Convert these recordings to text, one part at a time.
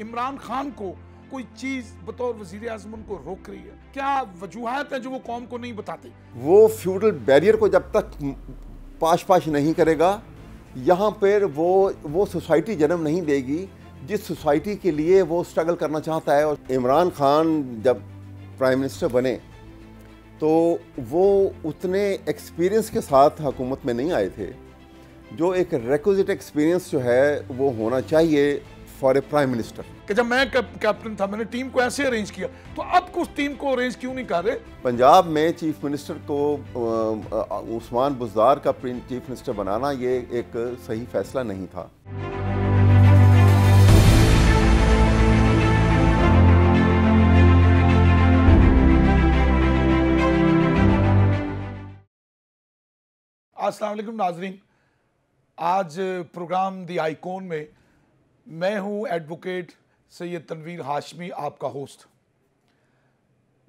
इमरान खान को कोई चीज बतौर वजीर आजम उनको रोक रही है क्या वजूहत है जो वो कौम को नहीं बताते वो फ्यूडल बैरियर को जब तक पाश पाश नहीं करेगा यहाँ पर वो वो सोसाइटी जन्म नहीं देगी जिस सोसाइटी के लिए वो स्ट्रगल करना चाहता है और इमरान खान जब प्राइम मिनिस्टर बने तो वो उतने एक्सपीरियंस के साथ हुकूमत में नहीं आए थे जो एक रेकोजिट एक्सपीरियंस जो है वो होना चाहिए फॉर ए प्राइम मिनिस्टर कि जब मैं कैप्टन था मैंने टीम को ऐसे अरेंज किया तो अब उस टीम को अरेंज क्यों नहीं कर रहे पंजाब में चीफ मिनिस्टर को उस्मान बुजदार का चीफ मिनिस्टर बनाना ये एक सही फैसला नहीं था असलम नाजरीन आज प्रोग्राम दी आइकॉन में मैं हूं एडवोकेट सैयद तनवीर हाशमी आपका होस्ट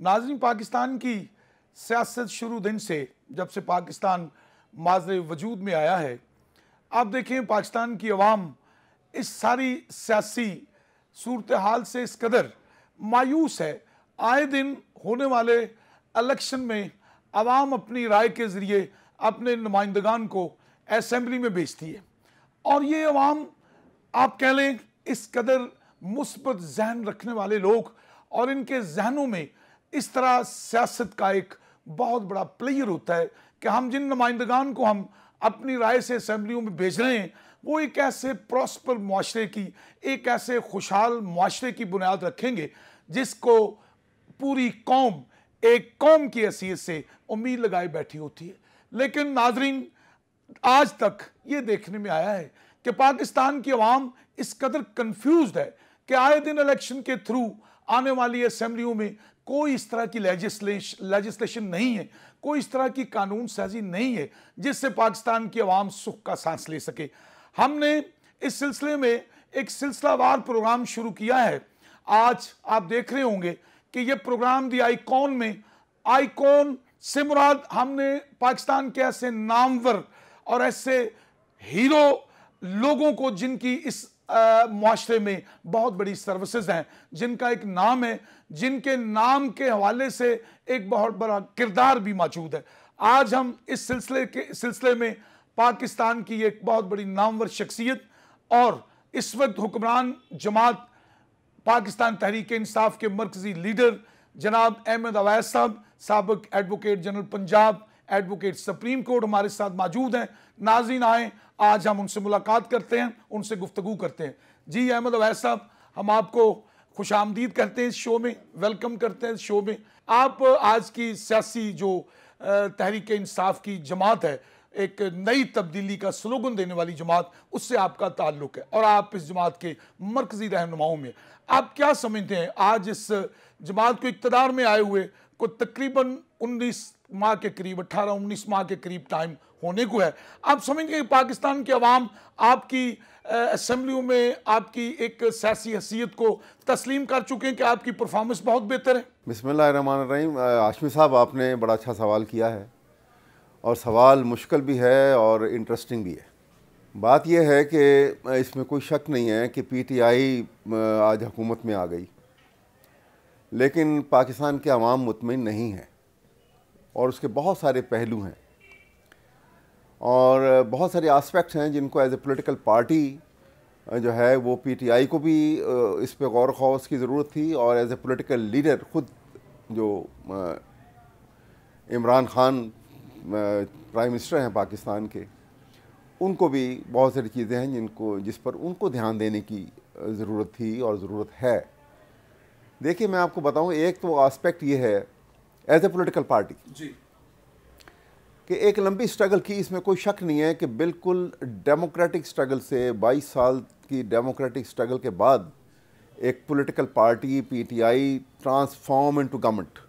नाजरीन पाकिस्तान की सियासत शुरू दिन से जब से पाकिस्तान माजरे वजूद में आया है आप देखें पाकिस्तान की आवाम इस सारी सियासी सूरत हाल से इस कदर मायूस है आए दिन होने वाले इलेक्शन में आवाम अपनी राय के ज़रिए अपने नुमाइंदगान को असम्बली में भेजती है और ये आवाम आप कह लें इस कदर मुस्बत जहन रखने वाले लोग और इनके जहनों में इस तरह सियासत का एक बहुत बड़ा प्लेयर होता है कि हम जिन नुमाइंदगान को हम अपनी राय से असम्बलियों में भेज रहे हैं वो एक ऐसे प्रॉस्पर माशरे की एक ऐसे खुशहाल माशरे की बुनियाद रखेंगे जिसको पूरी कौम एक कौम की हैसीत से उम्मीद लगाए बैठी होती है लेकिन नाजरीन आज तक ये देखने में आया है कि पाकिस्तान की आवाम इस कदर कन्फ्यूज है कि आए दिन इलेक्शन के थ्रू आने वाली असम्बलियों में कोई इस तरह की लेजिस्लेशन नहीं है कोई इस तरह की कानून साजी नहीं है जिससे पाकिस्तान की आवाम सुख का सांस ले सके हमने इस सिलसिले में एक सिलसिलावार प्रोग्राम शुरू किया है आज आप देख रहे होंगे कि यह प्रोग्राम दी आईकॉन में आईकॉन से मुराद हमने पाकिस्तान के ऐसे नामवर और ऐसे हीरो लोगों को जिनकी इस माशरे में बहुत बड़ी सर्विसेज हैं जिनका एक नाम है जिनके नाम के हवाले से एक बहुत बड़ा किरदार भी मौजूद है आज हम इस सिलसिले के सिलसिले में पाकिस्तान की एक बहुत बड़ी नामवर शख्सियत और इस वक्त हुक्मरान जमात पाकिस्तान तहरीक इंसाफ के मरकजी लीडर जनाब अहमद अवैस साहब सबक advocate general Punjab advocate supreme court हमारे साथ मौजूद हैं नाजिन आए आज हम उनसे मुलाकात करते हैं उनसे गुफ्तगु करते हैं जी अहमद अवैस साहब हम आपको खुश आमदीद करते हैं इस शो में वेलकम करते हैं इस शो में आप आज की सियासी जो तहरीक इंसाफ की जमात है एक नई तब्दीली का स्लोगन देने वाली जमात उससे आपका ताल्लुक है और आप इस जमात के मरकजी रहनुमाओं में आप क्या समझते हैं आज इस जमात को इकतदार में आए हुए को तकरीबन 19 माह के करीब 18 19 माह के करीब टाइम होने को है आप समझेंगे पाकिस्तान की आवाम आपकी असम्बलियों में आपकी एक सियासी हैसियत को तस्लीम कर चुके हैं कि आपकी परफॉर्मेंस बहुत बेहतर है रहीम आशमी साहब आपने बड़ा अच्छा सवाल किया है और सवाल मुश्किल भी है और इंटरेस्टिंग भी है बात यह है कि इसमें कोई शक नहीं है कि पीटीआई आज हुकूमत में आ गई लेकिन पाकिस्तान के अवाम मुतमिन नहीं है और उसके बहुत सारे पहलू हैं और बहुत सारे आस्पेक्ट्स हैं जिनको एज ए पोलिटिकल पार्टी जो है वो पीटीआई को भी इस पर गौर खौस की ज़रूरत थी और एज ए पोलिटिकल लीडर ख़ुद जो इमरान खान प्राइम मिनिस्टर हैं पाकिस्तान के उनको भी बहुत सारी चीज़ें हैं जिनको जिस पर उनको ध्यान देने की ज़रूरत थी और ज़रूरत है देखिए मैं आपको बताऊं एक तो आस्पेक्ट ये है एज ए पोलिटिकल पार्टी जी कि एक लंबी स्ट्रगल की इसमें कोई शक नहीं है कि बिल्कुल डेमोक्रेटिक स्ट्रगल से 22 साल की डेमोक्रेटिक स्ट्रगल के बाद एक political party PTI transform into government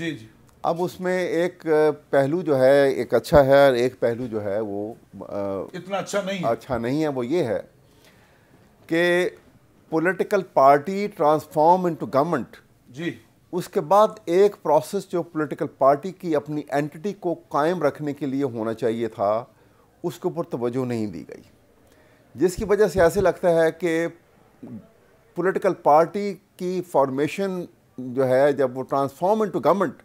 जी जी अब उसमें एक पहलू जो है एक अच्छा है और एक पहलू जो है वो आ, इतना अच्छा नहीं है। अच्छा नहीं है वो ये है कि political party transform into government जी उसके बाद एक प्रोसेस जो पॉलिटिकल पार्टी की अपनी एंटिटी को कायम रखने के लिए होना चाहिए था उसके ऊपर तोज्जो नहीं दी गई जिसकी वजह से ऐसे लगता है कि पॉलिटिकल पार्टी की फॉर्मेशन जो है जब वो ट्रांसफॉर्म इनटू गवर्नमेंट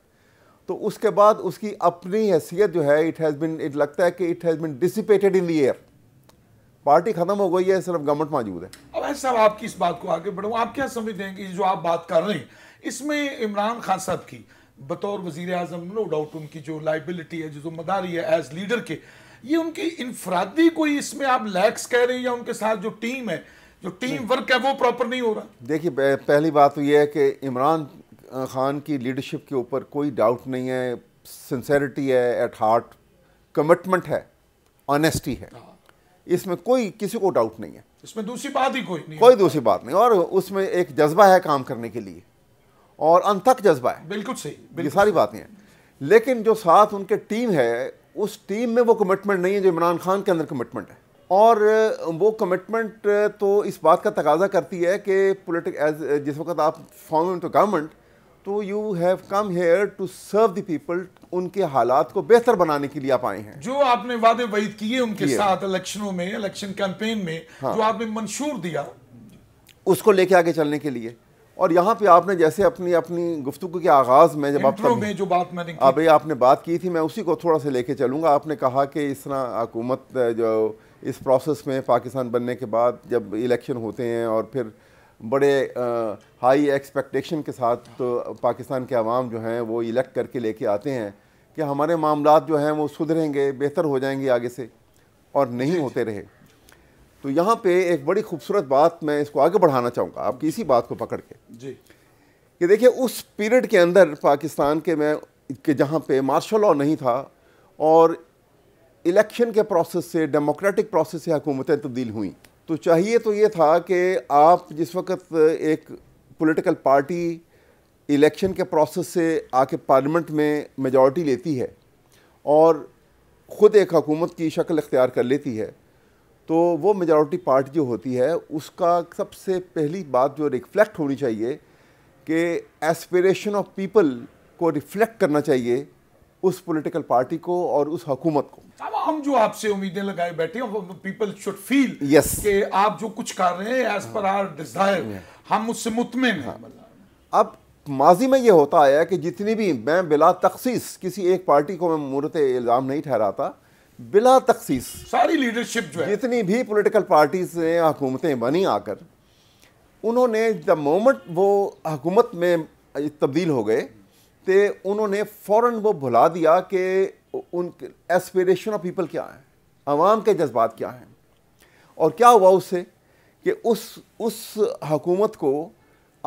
तो उसके बाद उसकी अपनी हैसियत जो है इट हैज़ बिन इट लगता है कि it has been dissipated in the air party खत्म हो गई है सिर्फ गवर्नमेंट मौजूद है अब ऐसा आपकी इस बात को आगे बढ़ाऊँ आप क्या समझ देंगे जो आप बात कर रहे हैं इसमें इमरान खान साहब की बतौर वजीर अजम नो डाउट उनकी जो लाइबिलिटी है जो जिम्मेदारी है एज लीडर के ये उनकी इनफरादी कोई इसमें आप लैक्स कह रहे हैं या उनके साथ जो टीम है जो टीम वर्क है वो प्रॉपर नहीं हो रहा देखिए पहली बात तो ये है कि इमरान खान की लीडरशिप के ऊपर कोई डाउट नहीं है सिंसेरिटी है एट हार्ट कमिटमेंट है ऑनेस्टी है हाँ। इसमें कोई किसी को डाउट नहीं है इसमें दूसरी बात ही कोई नहीं कोई दूसरी बात नहीं और उसमें एक जज्बा है काम करने के लिए और अनथक जज्बा है बिल्कुल सही बिल्कुल ये सारी बातें हैं लेकिन जो साथ उनके टीम है उस टीम में वो कमिटमेंट नहीं है जो इमरान खान के अंदर कमिटमेंट है और वो कमिटमेंट तो इस बात का तकाजा करती है कि पोलिटिक एज जिस वक्त आप फॉर्म टू गवर्नमेंट तो you have come here to serve the people उनके हालात को बेहतर बनाने के लिए आप आए हैं जो आपने वादे वईद किए उनके साथ इलेक्शनों में इलेक्शन कैंपेन में हाँ। जो आपने मंशूर दिया उसको लेके आगे चलने के लिए और यहाँ पे आपने जैसे अपनी अपनी गुफ्तु के आगाज़ में जब आप में जो बात मैंने अब हाँ आपने बात की थी मैं उसी को थोड़ा सा लेके चलूँगा आपने कहा कि इस तरह हुकूमत जो इस प्रोसेस में पाकिस्तान बनने के बाद जब इलेक्शन होते हैं और फिर बड़े आ, हाई एक्सपेक्टेशन के साथ तो पाकिस्तान के आवाम जो हैं वो इलेक्ट करके लेके आते हैं कि हमारे मामला जो हैं वो सुधरेंगे बेहतर हो जाएंगे आगे से और नहीं होते रहे तो यहाँ पे एक बड़ी खूबसूरत बात मैं इसको आगे बढ़ाना चाहूँगा आपकी इसी बात को पकड़ के जी कि देखिए उस पीरियड के अंदर पाकिस्तान के मैं के जहाँ पे मार्शल लॉ नहीं था और इलेक्शन के प्रोसेस से डेमोक्रेटिक प्रोसेस से हुकूमतें तब्दील हुई तो चाहिए तो ये था कि आप जिस वक्त एक पॉलिटिकल पार्टी इलेक्शन के प्रोसेस से आके पार्लियामेंट में मेजॉरिटी लेती है और ख़ुद एक हकूमत की शक्ल इख्तियार कर लेती है तो वो मेजॉरिटी पार्टी जो होती है उसका सबसे पहली बात जो रिफ्लेक्ट होनी चाहिए कि एस्पिरेशन ऑफ पीपल को रिफ्लेक्ट करना चाहिए उस पॉलिटिकल पार्टी को और उस हुकूमत को अब हम जो आपसे उम्मीदें लगाए बैठे हैं पीपल शुड फील यस कि आप जो कुछ कर रहे हैं एज पर आर डिजायर हम उससे मुतमिन हैं हाँ। अब माजी में ये होता आया कि जितनी भी मैं बिला तखसीस किसी एक पार्टी को मैं मूर्त इल्ज़ाम नहीं ठहराता बिला तखसीस सारी लीडरशिप जो है जितनी भी पॉलिटिकल पार्टीज ने हुकूमतें बनी आकर उन्होंने द मोमेंट वो हकूमत में तब्दील हो गए तो उन्होंने फ़ौर वो भुला दिया कि उन एस्पिरेशन ऑफ पीपल क्या है आवाम के जज्बात क्या हैं और क्या हुआ उससे कि उस उस हकूमत को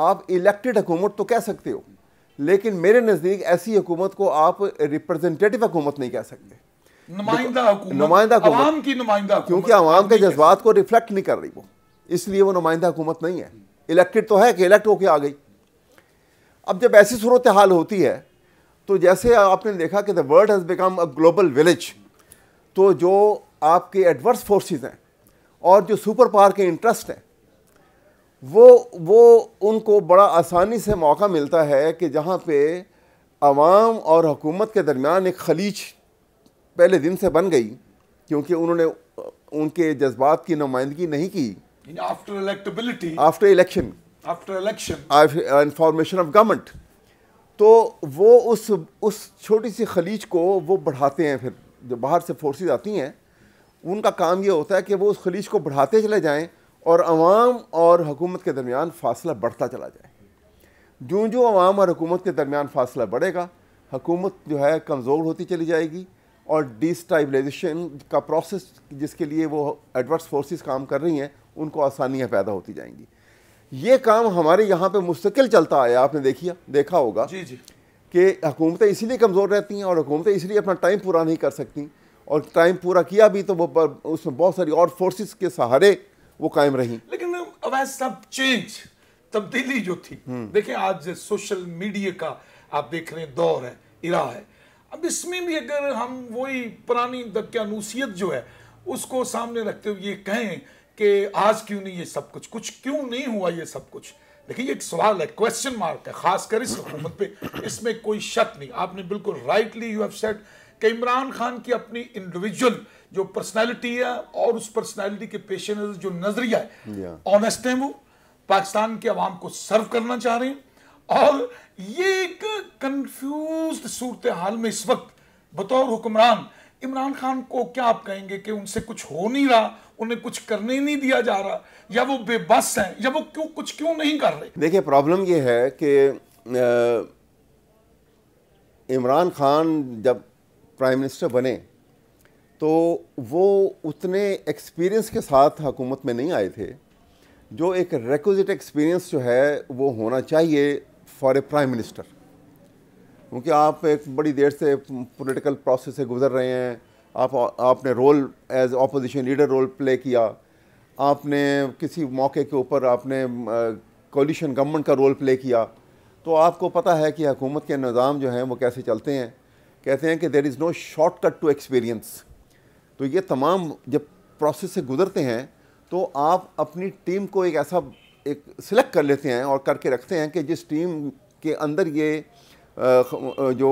आप इलेक्टेड हकूमत तो कह सकते हो लेकिन मेरे नज़दीक ऐसी हुकूमत को आप रिप्रेजेंटेटिव हकूमत नहीं कह सकते नुमाइंदा नुमाइंदा की नुमाइंदा क्योंकि आवाम के जज्बात को रिफ्लेक्ट नहीं कर रही वो इसलिए वो नुमाइंदा हुकूमत नहीं है इलेक्टेड तो है कि इलेक्ट होके आ गई अब जब ऐसी सूरत हाल होती है तो जैसे आपने देखा कि the world has become a global village तो जो आपके एडवर्स फोर्सेस हैं और जो सुपर पावर के इंटरेस्ट हैं वो वो उनको बड़ा आसानी से मौका मिलता है कि जहाँ पे आवाम और हुकूमत के दरमियान एक खलीज पहले दिन से बन गई क्योंकि उन्होंने उनके जज्बात की नुमाइंदगी नहीं की after electability after election after election information of government तो वो उस उस छोटी सी खलीज को वो बढ़ाते हैं फिर जो बाहर से फोर्सेस आती हैं उनका काम ये होता है कि वो उस खलीज को बढ़ाते चले जाएं और आवाम और हुकूमत के दरमियान फासला बढ़ता चला जाए जो जो आवाम और हुकूमत के दरमियान फासला बढ़ेगा हुकूमत जो है कमज़ोर होती चली जाएगी और डिस्टाइबलाइजेशन का प्रोसेस जिसके लिए वो एडवर्स फोर्सेस काम कर रही हैं उनको आसानियाँ पैदा होती जाएंगी ये काम हमारे यहाँ पे मुस्तकिल चलता आया आपने देखिया देखा होगा जी जी कि हुकूमतें इसीलिए कमज़ोर रहती हैं और हुकूमतें इसलिए अपना टाइम पूरा नहीं कर सकती और टाइम पूरा किया भी तो वो उसमें बहुत सारी और फोर्सेस के सहारे वो कायम रही लेकिन अब सब चेंज तब्दीली जो थी हम्म। देखिए आज सोशल मीडिया का आप देख रहे हैं दौर है इरा है अब इसमें भी अगर हम वही पुरानी दक्यानूसियत जो है उसको सामने रखते हुए ये कहें कि आज क्यों नहीं ये सब कुछ कुछ क्यों नहीं हुआ ये सब कुछ देखिए ये एक सवाल है क्वेश्चन मार्क है खासकर इस हुकूमत पे इसमें कोई शक नहीं आपने बिल्कुल राइटली यू हैव सेट कि इमरान खान की अपनी इंडिविजुअल जो पर्सनैलिटी है और उस पर्सनैलिटी के पेश जो नजरिया है ऑनेस्ट yeah. है वो पाकिस्तान के अवाम को सर्व करना चाह रहे हैं और ये एक कंफ्यूज सूरत हाल में इस वक्त बतौर हुक्मरान इमरान खान को क्या आप कहेंगे कि उनसे कुछ हो नहीं रहा उन्हें कुछ करने नहीं दिया जा रहा या वो बेबस हैं या वो क्यों कुछ क्यों नहीं कर रहे देखिए प्रॉब्लम ये है कि इमरान खान जब प्राइम मिनिस्टर बने तो वो उतने एक्सपीरियंस के साथ हुकूमत में नहीं आए थे जो एक रिक्विजिट एक्सपीरियंस जो है वो होना चाहिए फॉर ए प्राइम मिनिस्टर क्योंकि आप एक बड़ी देर से पॉलिटिकल प्रोसेस से गुजर रहे हैं आप आपने role as opposition leader role play किया आपने किसी मौके के ऊपर आपने कोलिशन गवर्नमेंट का रोल प्ले किया तो आपको पता है कि हुकूमत के निज़ाम जो हैं वो कैसे चलते हैं कहते हैं कि there is no shortcut to experience तो ये तमाम जब प्रोसेस से गुज़रते हैं तो आप अपनी टीम को एक ऐसा एक सिलेक्ट कर लेते हैं और करके रखते हैं कि जिस टीम के अंदर ये जो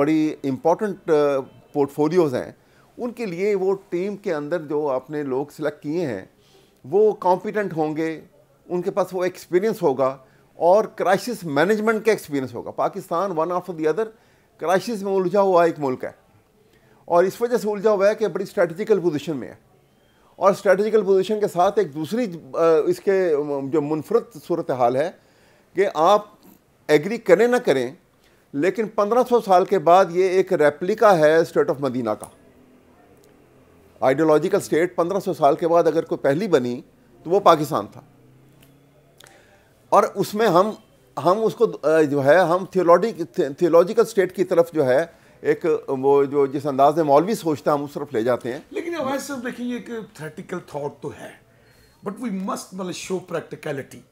बड़ी इम्पोर्टेंट पोर्टफोलियोज़ हैं उनके लिए वो टीम के अंदर जो आपने लोग सिलेक्ट किए हैं वो कॉम्पिटेंट होंगे उनके पास वो एक्सपीरियंस होगा और क्राइसिस मैनेजमेंट का एक्सपीरियंस होगा Pakistan one of the other crisis में उलझा हुआ एक मुल्क है और इस वजह से उलझा हुआ है कि बड़ी स्ट्रेटजिकल पोजिशन में है और स्ट्रेटजिकल पोजीशन के साथ एक दूसरी इसके जो मुनफरद सूरत हाल है कि आप एग्री करें ना करें लेकिन 1500 साल के बाद ये एक रेप्लिका है स्टेट ऑफ मदीना का आइडियोलॉजिकल स्टेट 1500 साल के बाद अगर कोई पहली बनी तो वो पाकिस्तान था और उसमें हम हम उसको जो है हम थियोलॉजिक थियोलॉजिकल स्टेट की तरफ जो है एक वो जो जिस अंदाज में मौलवी सोचता है हम उस तरफ ले जाते हैं लेकिन हमारे सब देखिए एक थ्रेटिकल थाट तो है बट वी मस्ट मतलब शो प्रैक्टिकलिटी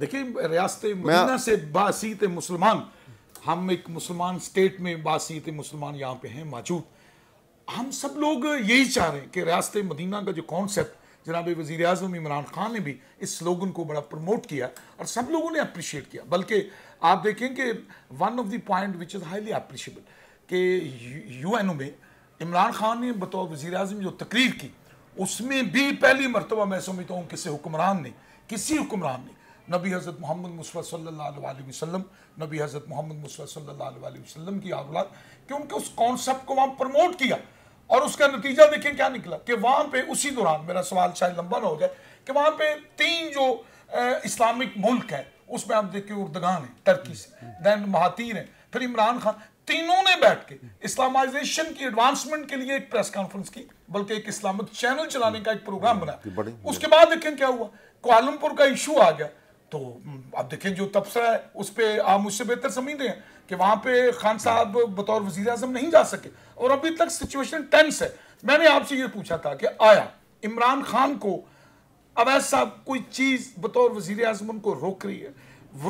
देखिए रियासत मदीना से बासीत मुसलमान हम एक मुसलमान स्टेट में बासीत मुसलमान यहाँ पे हैं मौजूद हम सब लोग यही चाह रहे हैं कि रियासत मदीना का जो कॉन्सेप्ट जनाब वज़ी अजम इमरान खान ने भी इस स्लोगन को बड़ा प्रमोट किया और सब लोगों ने अप्रिशिएट किया बल्कि आप देखें कि one of the point which is highly appreciable कि यू एन ओ में इमरान खान ने बतौर वजी अजम जो तकरीर की उसमें भी पहली मरतबा मैं समझता हूँ किसी हुक्मरान ने किसी हुक्मरान ने नबी हज़रत मोहम्मद मुसफ़ा सल्ला वसम नबी हज़रत मोहम्मद मुसफ़ा सल्ला वसलम की आवलात कि उनके उस कॉन्सेप्ट को वहाँ प्रमोट किया और उसका नतीजा देखें क्या निकला कि वहाँ पे उसी दौरान मेरा सवाल शायद लंबा ना हो जाए कि वहाँ पर तीन जो इस्लामिक मुल्क है उसमें आप देखिए उर्दगान है टर्की से हम्म, हम्म। दैन महातीर है फिर इमरान खान तीनों ने बैठ के इस्लामाइजेशन की एडवांसमेंट के लिए एक प्रेस कॉन्फ्रेंस की बल्कि एक इस्लामिक चैनल चलाने का एक प्रोग्राम बना उसके बाद देखें क्या हुआ कोलमपुर का इशू आ गया तो आप देखें जो तबसरा है उस पर आप मुझसे बेहतर समझते हैं कि वहां पे खान साहब बतौर वजीर अजम नहीं जा सके और अभी तक सिचुएशन टेंस है मैंने आपसे ये पूछा था कि आया इमरान खान को अवैध साहब कोई चीज़ बतौर वजीर अजम उनको रोक रही है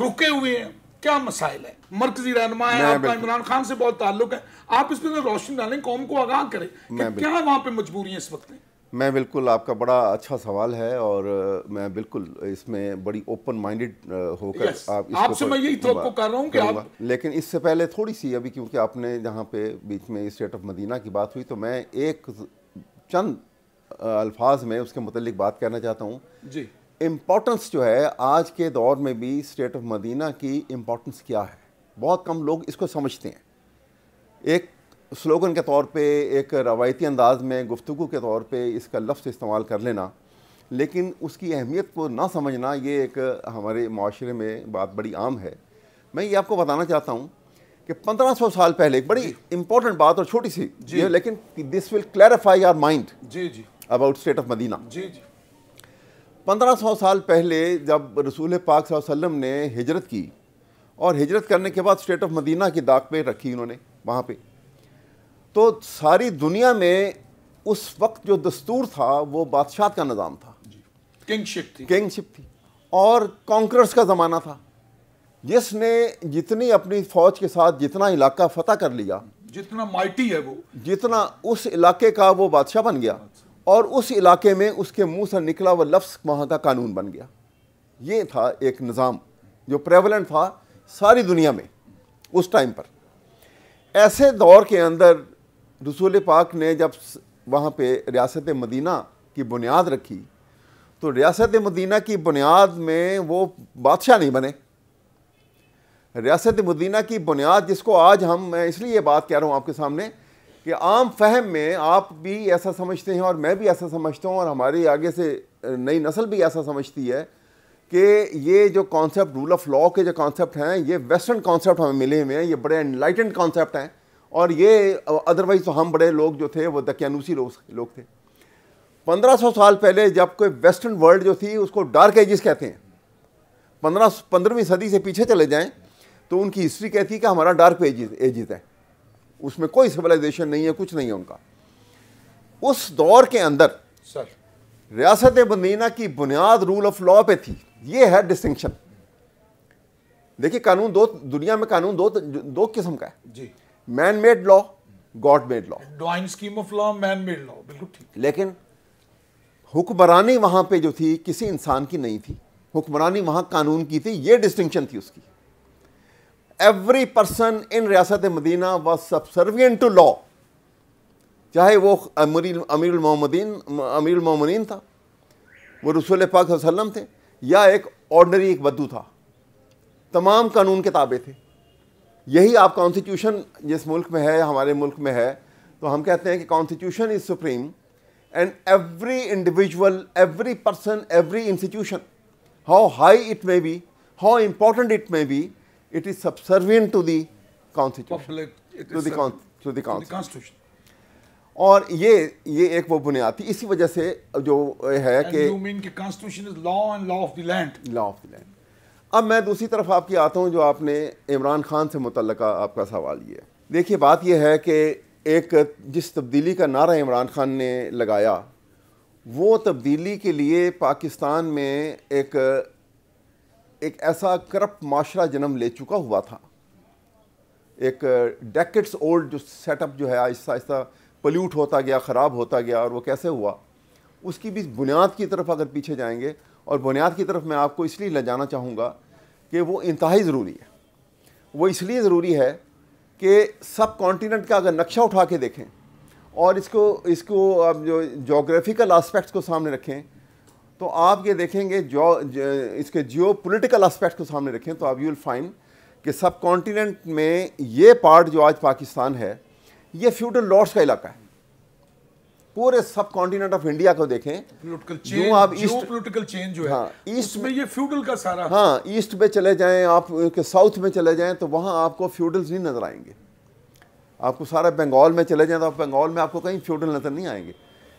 रुके हुए हैं क्या मसाइल है मरकजी रहनमा है आपका इमरान खान से बहुत ताल्लुक है आप इस पर रोशनी डालें कौम को आगाह करें क्या वहाँ पे मजबूरी है इस वक्त मैं बिल्कुल आपका बड़ा अच्छा सवाल है और मैं बिल्कुल इसमें बड़ी ओपन माइंडेड होकर yes. आप आपसे मैं यही तो कर रहा हूं कि आप लेकिन इससे पहले थोड़ी सी अभी क्योंकि आपने जहां पे बीच में स्टेट ऑफ मदीना की बात हुई तो मैं एक चंद अल्फाज में उसके मतलब बात करना चाहता हूं जी इम्पोर्टेंस जो है आज के दौर में भी स्टेट ऑफ मदीना की इम्पोर्टेंस क्या है बहुत कम लोग इसको समझते हैं एक स्लोगन के तौर पे एक रवायती अंदाज में गुफ्तु के तौर पे इसका लफ्ज़ इस्तेमाल कर लेना लेकिन उसकी अहमियत को ना समझना ये एक हमारे माशरे में बात बड़ी आम है मैं ये आपको बताना चाहता हूँ कि 1500 साल पहले एक बड़ी इंपॉर्टेंट बात और छोटी सी जी लेकिन this will clarify our mind जी जी अबाउट स्टेट ऑफ मदीना जी जी 1500 साल पहले जब रसूल पाक वसल्लम ने हिजरत की और हिजरत करने के बाद स्टेट ऑफ मदीना की दाग पे रखी उन्होंने वहाँ पे तो सारी दुनिया में उस वक्त जो दस्तूर था वो बादशाह का निज़ाम था किंगशिप थी किंगशिप थी और कॉन्करस का ज़माना था जिसने जितनी अपनी फ़ौज के साथ जितना इलाका फतह कर लिया जितना माइटी है वो जितना उस इलाके का वो बादशाह बन गया और उस इलाके में उसके मुंह से निकला वह लफ्स वहाँ का कानून बन गया ये था एक निज़ाम जो प्रेवलेंट था सारी दुनिया में उस टाइम पर ऐसे दौर के अंदर रसूल पाक ने जब वहाँ पे रियासत मदीना की बुनियाद रखी तो रियासत मदीना की बुनियाद में वो बादशाह नहीं बने रियासत मदीना की बुनियाद जिसको आज हम मैं इसलिए ये बात कह रहा हूँ आपके सामने कि आम फहम में आप भी ऐसा समझते हैं और मैं भी ऐसा समझता हूँ और हमारे आगे से नई नस्ल भी ऐसा समझती है कि ये जो कॉन्सेप्ट रूल ऑफ लॉ के जो कॉन्सेप्ट हैं ये वेस्टर्न कॉन्सेप्ट हमें मिले हुए हैं ये बड़े एनलाइटेंड कॉन्सेप्ट हैं और ये अदरवाइज़ तो हम बड़े लोग जो थे वो दकियानूसी लोग लो थे 1500 साल पहले जब कोई वेस्टर्न वर्ल्ड जो थी उसको डार्क एजिस कहते हैं पंद्रह पंद्रहवीं सदी से पीछे चले जाएं तो उनकी हिस्ट्री कहती है कि हमारा डार्क एजिस एजिस है उसमें कोई सिविलाइजेशन नहीं है कुछ नहीं है उनका उस दौर के अंदर सर रियासत बंदीना की बुनियाद रूल ऑफ लॉ पे थी ये है डिस्टिंक्शन देखिए कानून दो दुनिया में कानून दो दो किस्म का है जी man made law God made law डॉइन scheme of law man made law बिल्कुल ठीक लेकिन हुक्मरानी वहां पे जो थी किसी इंसान की नहीं थी हुक्मरानी वहां कानून की थी ये डिस्टिंक्शन थी उसकी एवरी पर्सन इन रियासत Medina was subservient to law चाहे वो अमीर मोहम्मदीन अमीर मोमिन था वो रसूल पाक वसलम थे या एक ऑर्डनरी एक बद्दू था तमाम कानून के ताबे थे यही आप कॉन्स्टिट्यूशन जिस मुल्क में है हमारे मुल्क में है तो हम कहते हैं कि constitution is supreme and every individual every person every institution how high it may be how important it may be it is subservient to the constitution to, the to the constitution और ये ये एक वो बुनियाद थी इसी वजह से जो है कि लॉ ऑफ द लैंड अब मैं दूसरी तरफ आपकी आता हूँ जो आपने इमरान खान से मुतल आपका सवाल ये देखिए बात यह है कि एक जिस तब्दीली का नारा इमरान खान ने लगाया वो तब्दीली के लिए पाकिस्तान में एक एक ऐसा करप्ट माशरा जन्म ले चुका हुआ था एक डेकेट्स ओल्ड जो सेटअप जो है आहिस्ता आहिस्ता पल्यूट होता गया ख़राब होता गया और वो कैसे हुआ उसकी भी बुनियाद की तरफ अगर पीछे जाएंगे और बुनियाद की तरफ मैं आपको इसलिए ले जाना चाहूँगा कि वो इंतहाई ज़रूरी है वो इसलिए ज़रूरी है कि सब कॉन्टीनेंट का अगर नक्शा उठा के देखें और इसको इसको आप जो जोग्राफिकल आस्पेक्ट्स को सामने रखें तो आप ये देखेंगे जो इसके जियो पोलिटिकल आस्पेक्ट को सामने रखें तो आप यू विल फाइंड कि सब कॉन्टीनेंट में ये पार्ट जो आज पाकिस्तान है ये फ्यूडल लॉर्ड्स का इलाका है पूरे सब कॉन्टिनेंट ऑफ इंडिया को देखें पोलिटिकल चेंज आप ईस्ट पोलिटिकल चेंज जो है हाँ, ईस्ट में ये फ्यूडल का सारा हाँ ईस्ट में चले जाएं आप के साउथ में चले जाएं तो वहाँ आपको फ्यूडल्स नहीं नजर आएंगे आपको सारा बंगाल में चले जाएं तो आप बंगाल में आपको कहीं फ्यूडल नजर नहीं आएंगे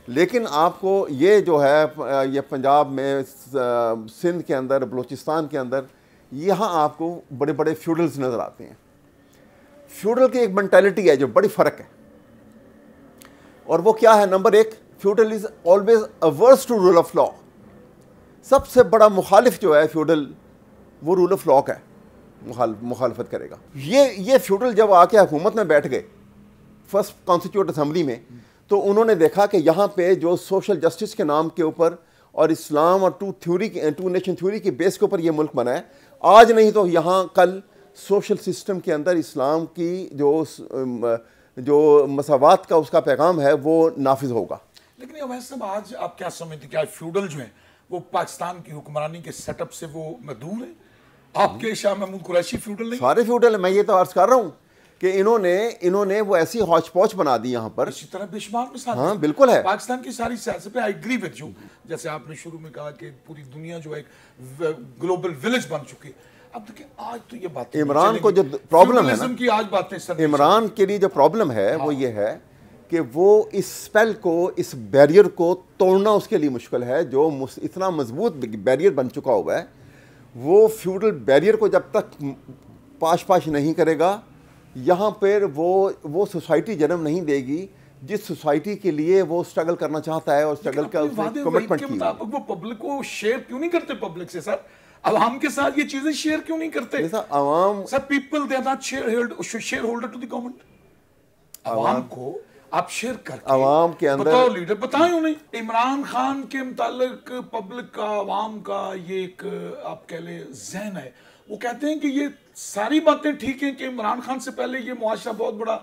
लेकिन आपको ये जो है ये पंजाब में सिंध के अंदर बलूचिस्तान के अंदर यहाँ आपको बड़े बड़े फ्यूडल्स नज़र आते हैं फ्यूडल की एक मैंटेलिटी है जो बड़ी फ़र्क है और वो क्या है नंबर एक feudal is always averse to rule of law सबसे बड़ा मुखालिफ जो है फ्यूडल वो रूल ऑफ लॉ का है मुखालफत करेगा ये ये फ्यूडल जब आके हुकूमत में बैठ गए फर्स्ट कॉन्स्टिट्यूट असम्बली में तो उन्होंने देखा कि यहाँ पे जो सोशल जस्टिस के नाम के ऊपर और इस्लाम और टू थ्योरी की टू नेशन थ्योरी के बेस के ऊपर ये मुल्क बनाए आज नहीं तो यहाँ कल सोशल सिस्टम के अंदर इस्लाम की जो जो मसावत का उसका पैगाम है वो नाफिज होगा लेकिन अवैध साहब आज आप क्या समझते क्या फ्यूडल जो हैं वो पाकिस्तान की हुक्मरानी के सेटअप से वो मदूर हैं आपके शाह महमूद कुरैशी फ्यूडल नहीं सारे फ्यूडल है मैं ये तो अर्ज कर रहा हूँ कि इन्होंने इन्होंने वो ऐसी हौचपौच बना दी यहाँ पर इसी तरह बेशुमार साथ हाँ बिल्कुल है पाकिस्तान की सारी सियासत पे आई एग्री विद यू जैसे आपने शुरू में कहा कि पूरी दुनिया जो एक ग्लोबल विलेज बन चुकी है अब देखिए आज तो ये बात इमरान को जो प्रॉब्लम है की आज बातें इमरान के लिए जो प्रॉब्लम है वो हाँ। ये है कि वो इस स्पेल को इस बैरियर को तोड़ना उसके लिए मुश्किल है जो इतना मजबूत बैरियर बन चुका हुआ है वो फ्यूडल बैरियर को जब तक पाश पाश नहीं करेगा यहाँ पर वो वो सोसाइटी जन्म नहीं देगी जिस सोसाइटी के लिए वो स्ट्रगल करना चाहता है और स्ट्रगल का उसने कमिटमेंट किया वो पब्लिक को शेयर क्यों नहीं करते पब्लिक से सर अवाम के साथ ये चीजें शेयर क्यों नहीं करते सर अवाम sir people they are not share holder to the government अवाम को आप शेयर करते अवाम के अंदर बताओ लीडर बताएं उन्हें इमरान खान के मुतालिक पब्लिक का अवाम का ये एक आप कह लें जहन है वो कहते हैं कि ये सारी बातें ठीक हैं कि इमरान खान से पहले ये मुआरा बहुत बड़ा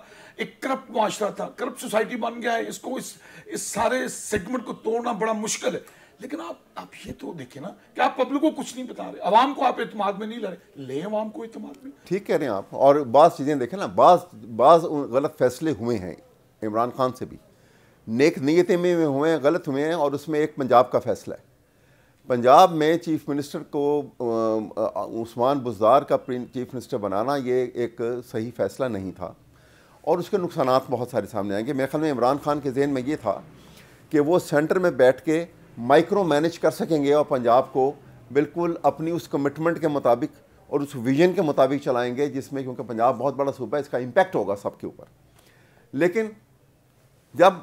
एक करप्ट मुआरा था करप्ट सोसाइटी बन गया है इसको इस इस सारे सेगमेंट को तोड़ना बड़ा मुश्किल है लेकिन आप आप ये तो देखें ना कि आप पब्लिक को कुछ नहीं बता रहे आवाम को आप इतमाद में नहीं ला रहे ले आवाम को इतमाद में ठीक कह रहे हैं आप और बाज़ चीज़ें देखें ना बाज़ बाज़ गलत फैसले हुए हैं इमरान खान से भी नेक नीयतें में हुए हैं गलत हुए हैं और उसमें एक पंजाब का फैसला है पंजाब में चीफ मिनिस्टर को उस्मान बुजार का चीफ मिनिस्टर बनाना ये एक सही फैसला नहीं था और उसके नुकसान बहुत सारे सामने आएंगे मेरे ख्याल में इमरान खान के जहन में ये था कि वो सेंटर में बैठ के माइक्रो मैनेज कर सकेंगे और पंजाब को बिल्कुल अपनी उस कमिटमेंट के मुताबिक और उस विजन के मुताबिक चलाएंगे जिसमें क्योंकि पंजाब बहुत बड़ा सूबा है इसका इम्पैक्ट होगा सबके ऊपर लेकिन जब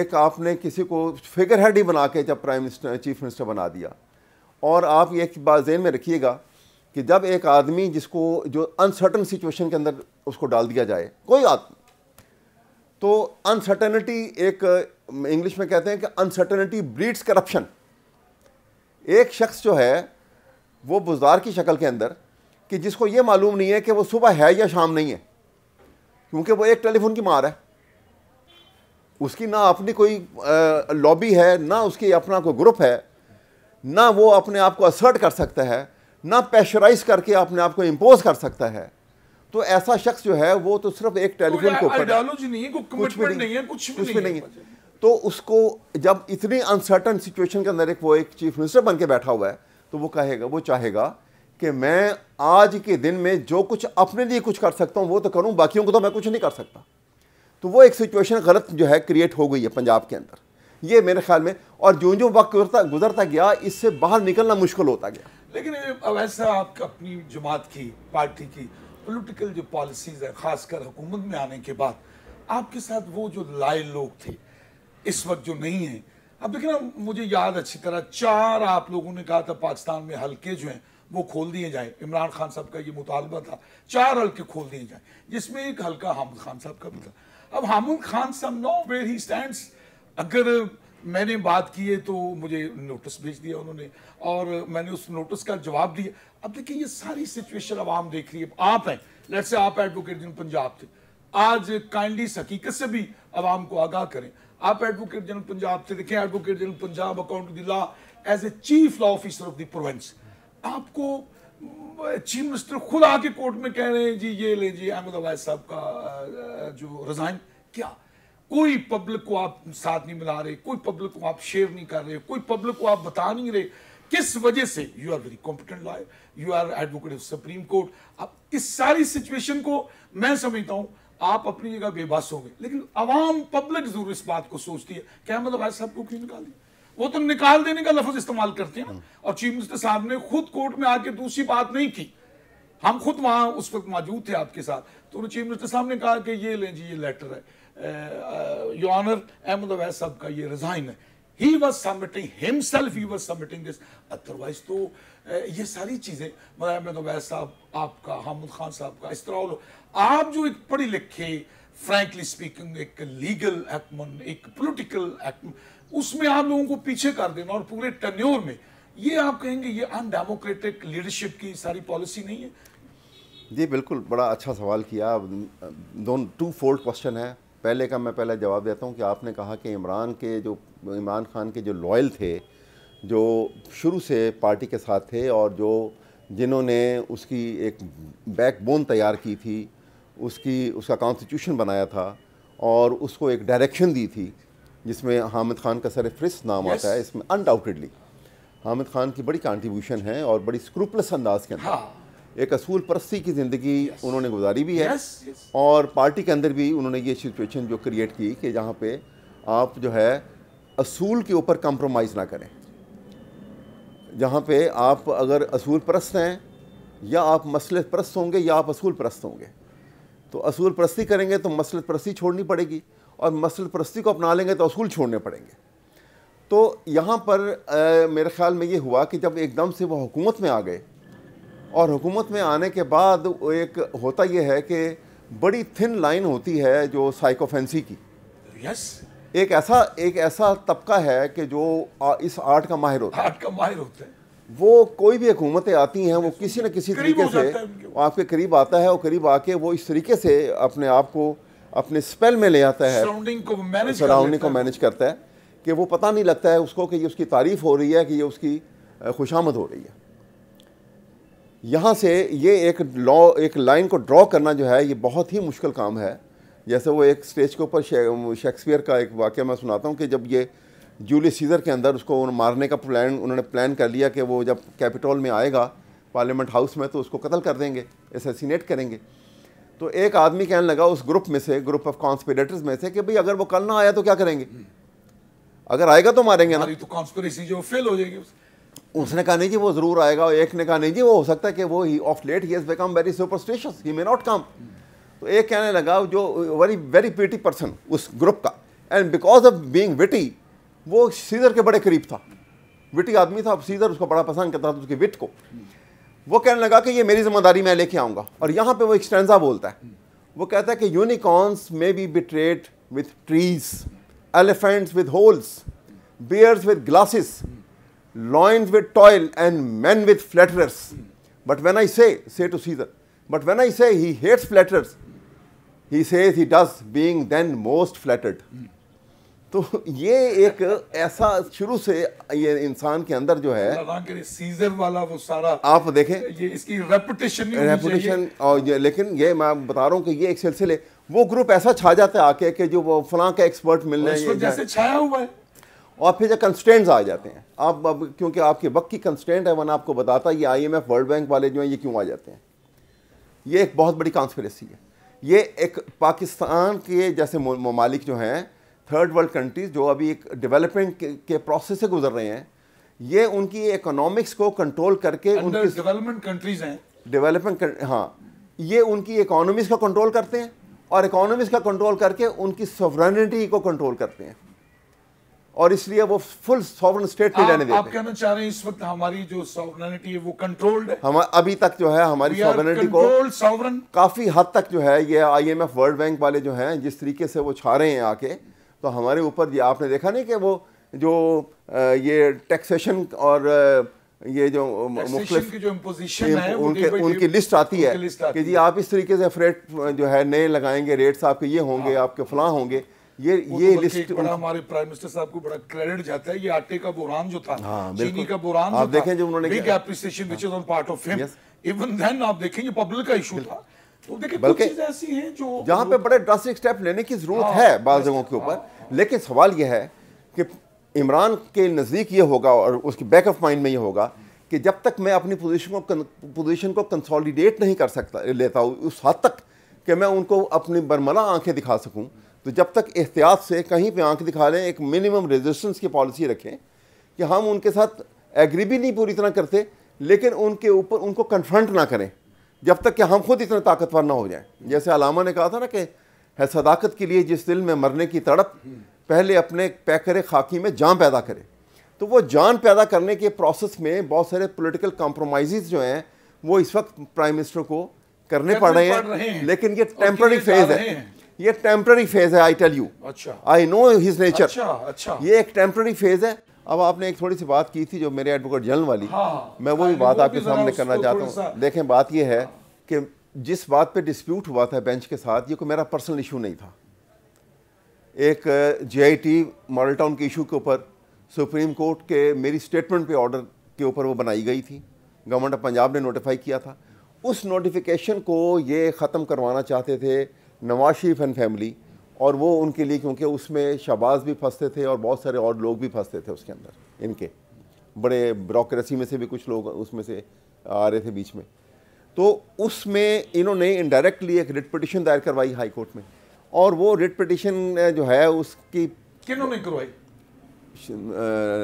एक आपने किसी को फिगर हेड ही बना के जब प्राइम मिनिस्टर चीफ मिनिस्टर बना दिया और आप ये बात जेन में रखिएगा कि जब एक आदमी जिसको जो अनसर्टन सिचुएशन के अंदर उसको डाल दिया जाए कोई आदमी तो अनसर्टनिटी एक इंग्लिश में कहते हैं कि अनसर्टनिटी ब्रीड्स करप्शन एक शख्स जो है वो बुजार की शक्ल के अंदर कि जिसको ये मालूम नहीं है कि वो सुबह है या शाम नहीं है क्योंकि वो एक टेलीफोन की मार है उसकी ना अपनी कोई लॉबी है ना उसकी अपना कोई ग्रुप है ना वो अपने आप को असर्ट कर सकता है ना प्रेशराइज करके अपने आप को इम्पोज कर सकता है तो ऐसा शख्स जो है वो तो सिर्फ एक टेलीफोन के ऊपर कुछ भी नहीं है कुछ भी नहीं, नहीं है तो उसको जब इतनी अनसर्टन सिचुएशन के अंदर एक वो एक चीफ मिनिस्टर बन के बैठा हुआ है तो वो कहेगा वो चाहेगा कि मैं आज के दिन में जो कुछ अपने लिए कुछ कर सकता हूँ वो तो करूँ बाकियों को तो मैं कुछ नहीं कर सकता तो वो एक सिचुएशन गलत जो है क्रिएट हो गई है पंजाब के अंदर ये मेरे ख्याल में और जो जो वक्त गुजरता गुजरता गया इससे बाहर निकलना मुश्किल होता गया लेकिन वैसा आप अपनी जमात की पार्टी की पोलिटिकल जो पॉलिसीज़ है ख़ासकर हुकूमत में आने के बाद आपके साथ वो जो लाए लोग थे इस वक्त जो नहीं है अब देखिए ना मुझे याद अच्छी तरह चार आप लोगों ने कहा था पाकिस्तान में हल्के जो हैं वो खोल दिए जाएं इमरान खान साहब का ये मुतालबा था चार हल्के खोल दिए जाएं जिसमें एक हल्का हामिद खान साहब का भी था अब Hamood Khan some no where he stands अगर मैंने बात की है तो मुझे नोटिस भेज दिया उन्होंने और मैंने उस नोटिस का जवाब दिया अब देखिए ये सारी सिचुएशन अब आम देख रही है आप हैं लेट से आप एडवोकेट जनरल पंजाब थे आज काइंडली हकीकत से भी आवाम को आगाह करें आप एडवोकेट जनरल पंजाब थे देखें एडवोकेट जनरल पंजाब अकाउंट दिला law as a chief law officer of the province आपको चीफ मिनिस्टर खुद आके कोर्ट में कह रहे हैं जी ये ले जी अवैध साहब का जो रिजाइन क्या कोई पब्लिक को आप साथ नहीं मिला रहे कोई पब्लिक को आप शेयर नहीं कर रहे कोई पब्लिक को आप बता नहीं रहे किस वजह से you are very competent lawyer you are advocate of supreme court अब इस सारी सिचुएशन को मैं समझता हूं आप अपनी जगह बेबस हो गए लेकिन आवाम पब्लिक जरूर इस बात को सोचती है कि अहमदाबाद साहब को क्यों निकाल दिया वो तो निकाल देने का लफ्ज इस्तेमाल करते हैं और चीफ मिनिस्टर साहब ने खुद कोर्ट में आके दूसरी बात नहीं की हम खुद वहां उस वक्त मौजूद थे आपके साथ तो चीफ मिनिस्टर साहब ने कहा कि ये लें जी ये लेटर है योनर अहमद अवैस साहब का ये रिजाइन है he was submitting himself he was submitting this otherwise तो ये सारी चीज़ें मतलब अहमद अवैस साहब आपका हामिद खान साहब का इस तरह आप जो एक पढ़े लिखे फ्रेंकली स्पीकिंग एक लीगल एक्टमन एक पोलिटिकल एक्टमन उसमें आप लोगों को पीछे कर देना और पूरे टन्योर में ये आप कहेंगे ये अनडेमोक्रेटिक लीडरशिप की सारी पॉलिसी नहीं है जी बिल्कुल बड़ा अच्छा सवाल किया दोनों टू फोल्ड क्वेश्चन है पहले का मैं पहले जवाब देता हूँ कि आपने कहा कि इमरान के जो इमरान खान के जो लॉयल थे जो शुरू से पार्टी के साथ थे और जो जिन्होंने उसकी एक बैकबोन तैयार की थी उसकी उसका कॉन्स्टिट्यूशन बनाया था और उसको एक डायरेक्शन दी थी जिसमें हामिद खान का सर सरफहरिस्त नाम yes. आता है इसमें अनडाउटेडली हामिद खान की बड़ी कंट्रीब्यूशन है और बड़ी स्क्रूपलस अंदाज के अंदर हाँ। एक असूल परस्ती की ज़िंदगी yes. उन्होंने गुजारी भी है yes, और पार्टी के अंदर भी उन्होंने ये सिचुएशन जो क्रिएट की कि जहाँ पे आप जो है असूल के ऊपर कंप्रोमाइज़ ना करें जहाँ पे आप अगर असूल परस्त हैं या आप मसल परस्त होंगे या आप असूल परस्त होंगे तो असूल परस्ती करेंगे तो मसले परस्ती छोड़नी पड़ेगी और मसल परस्ती को अपना लेंगे तो असूल छोड़ने पड़ेंगे तो यहाँ पर आ, मेरे ख्याल में ये हुआ कि जब एकदम से वो हुकूमत में आ गए और हुकूमत में आने के बाद एक होता ये है कि बड़ी थिन लाइन होती है जो साइकोफेंसी की यस yes. एक ऐसा एक ऐसा तबका है कि जो आ, इस आर्ट का माहिर होता है आर्ट का माहिर होता है वो कोई भी हुकूमतें आती हैं वो किसी न किसी तरीके से आपके करीब आता है और करीब आके वो इस तरीके से अपने आप को अपने स्पेल में ले आता है सराउंडिंग को मैनेज करता है कि वो पता नहीं लगता है उसको कि ये उसकी तारीफ़ हो रही है कि ये उसकी खुशामद हो रही है यहाँ से ये एक लॉ एक लाइन को ड्रॉ करना जो है ये बहुत ही मुश्किल काम है जैसे वो एक स्टेज के ऊपर शेक्सपियर का एक वाक्य मैं सुनाता हूँ कि जब ये जूलियस सीज़र के अंदर उसको मारने का प्लान उन्होंने प्लान कर लिया कि वो जब कैपिटल में आएगा पार्लियामेंट हाउस में तो उसको कत्ल कर देंगे एसेसिनेट करेंगे तो एक आदमी कहने लगा उस ग्रुप में से ग्रुप ऑफ कॉन्स्पिरेटर्स में से कि भाई अगर वो कल ना आया तो क्या करेंगे अगर आएगा तो मारेंगे ना तो कॉन्स्पिरेसी जो फेल हो जाएगी उसने कहा नहीं जी वो जरूर आएगा एक ने कहा नहीं जी वो हो सकता है कि वो he of late he become very superstitious he may not come तो एक कहने लगा जो वेरी वेरी पीटी पर्सन उस ग्रुप का and because of being witty वो सीजर के बड़े करीब था विटी आदमी था सीजर उसको बड़ा पसंद करता था उसकी विट को वो कहने लगा कि ये मेरी जिम्मेदारी मैं लेके आऊंगा और यहाँ पे वो एक एक्सटेंजा बोलता है वो कहता है कि unicorns may be betrayed with trees elephants with holes bears with glasses lions with toil and man with flatterers but when I say to Caesar but when I say he hates flatterers he says he does being then most flattered तो ये एक ऐसा शुरू से ये इंसान के अंदर जो है सीजन वाला वो सारा आप देखें ये इसकी रेपुटेशन रेपुटेशन और ये, लेकिन ये मैं बता रहा हूँ कि ये एक सिलसिले वो ग्रुप ऐसा छा जाता है आके कि जो वो फलां का एक्सपर्ट मिलने जैसे छाया हुआ है और फिर जो कंस्टेंट्स आ जाते हैं आप अब क्योंकि आपके वक्त की कंस्टेंट है वन आपको बताता ये आई वर्ल्ड बैंक वाले जो हैं ये क्यों आ जाते हैं ये एक बहुत बड़ी कॉन्स्परेसी है ये एक पाकिस्तान के जैसे ममालिक जो हैं थर्ड वर्ल्ड कंट्रीज़ जो अभी एक डेवलपमेंट के, के प्रोसेस से गुजर रहे हैं ये उनकी इकोनॉमिक्स को कंट्रोल करके उनकी डेवलपमेंट कंट्रीज हैं डेवलपमेंट हाँ ये उनकी इकोनॉमिक्स को कंट्रोल करते हैं और इकोनॉमिक्स का कंट्रोल करके उनकी सॉवरनिटी को कंट्रोल करते हैं और इसलिए वो फुल सॉवरन स्टेट में रहने देते आप कहना चाह रहे हैं इस वक्त हमारी जो सॉवरनिटी है वो कंट्रोल्ड है हम अभी तक जो है हमारी सॉवरनिटी को काफी हद तक जो है ये आईएमएफ वर्ल्ड बैंक वाले जो हैं जिस तरीके से वो छा रहे हैं आके तो हमारे ऊपर ये आपने देखा नहीं कि वो जो आ, ये टैक्सेशन और ये जो मुख्तलिफ जो इम्पोजिशन है उनके उनकी लिस्ट आती है लिस्ट आती कि जी आप इस तरीके से फ्रेट जो है नए लगाएंगे रेट्स आपके ये होंगे हाँ। आपके फलां होंगे ये तो ये तो लिस्ट बड़ा हमारे प्राइम मिनिस्टर साहब को बड़ा क्रेडिट जाता है ये आटे का बुरान जो था हाँ, चीनी का बुरान आप देखें जो उन्होंने पार्ट ऑफ इवन देन आप देखें ये पब्लिक का इशू था बल्कि जहां जहाँ पे बड़े ड्रास्टिक स्टेप लेने की ज़रूरत हाँ, है बाज़ जगहों के हाँ। ऊपर लेकिन सवाल यह है कि इमरान के नज़दीक ये होगा और उसके बैक ऑफ माइंड में ये होगा कि जब तक मैं अपनी पोजीशन को पोजीशन को कंसोलिडेट नहीं कर सकता लेता हूँ उस हद तक कि मैं उनको अपनी बरमला आंखें दिखा सकूँ तो जब तक एहतियात से कहीं पे आंख दिखा लें एक मिनिमम रेजिस्टेंस की पॉलिसी रखें कि हम उनके साथ एग्री भी नहीं पूरी तरह करते लेकिन उनके ऊपर उनको कन्फ्रंट ना करें जब तक कि हम खुद इतना ताकतवर ना हो जाएं जैसे अलामा ने कहा था ना कि है सदाकत के लिए जिस दिल में मरने की तड़प पहले अपने पैकर खाकी में जान पैदा करे तो वो जान पैदा करने के प्रोसेस में बहुत सारे पॉलिटिकल कॉम्प्रोमाइज़ जो हैं वो इस वक्त प्राइम मिनिस्टर को करने पड़ रहे, रहे हैं लेकिन ये टेम्प्ररी फेज़ है ये टेम्प्ररी फेज़ है आई टेल यू अच्छा आई नो हिज नेचर अच्छा ये एक टेम्प्ररी फेज़ है अब आपने एक थोड़ी सी बात की थी जो मेरे एडवोकेट जनरल वाली हाँ, हाँ, मैं वो भी हाँ, बात आपके सामने करना चाहता हूँ देखें बात यह है हाँ। कि जिस बात पे डिस्प्यूट हुआ था बेंच के साथ ये कोई मेरा पर्सनल इशू नहीं था एक टी मॉडल टाउन के इशू के ऊपर सुप्रीम कोर्ट के मेरी स्टेटमेंट पे ऑर्डर के ऊपर वो बनाई गई थी गवर्नमेंट ऑफ पंजाब ने नोटिफाई किया था उस नोटिफिकेशन को ये ख़त्म करवाना चाहते थे नवाज शरीफ एंड फैमिली और वो उनके लिए क्योंकि उसमें शहबाज भी फंसते थे और बहुत सारे और लोग भी फंसते थे उसके अंदर इनके बड़े ब्रोक्रेसी में से भी कुछ लोग उसमें से आ रहे थे बीच में तो उसमें इन्होंने इनडायरेक्टली एक रिट पटिशन दायर करवाई हाई कोर्ट में और वो रिट पटिशन जो है उसकी किन्होंने करवाई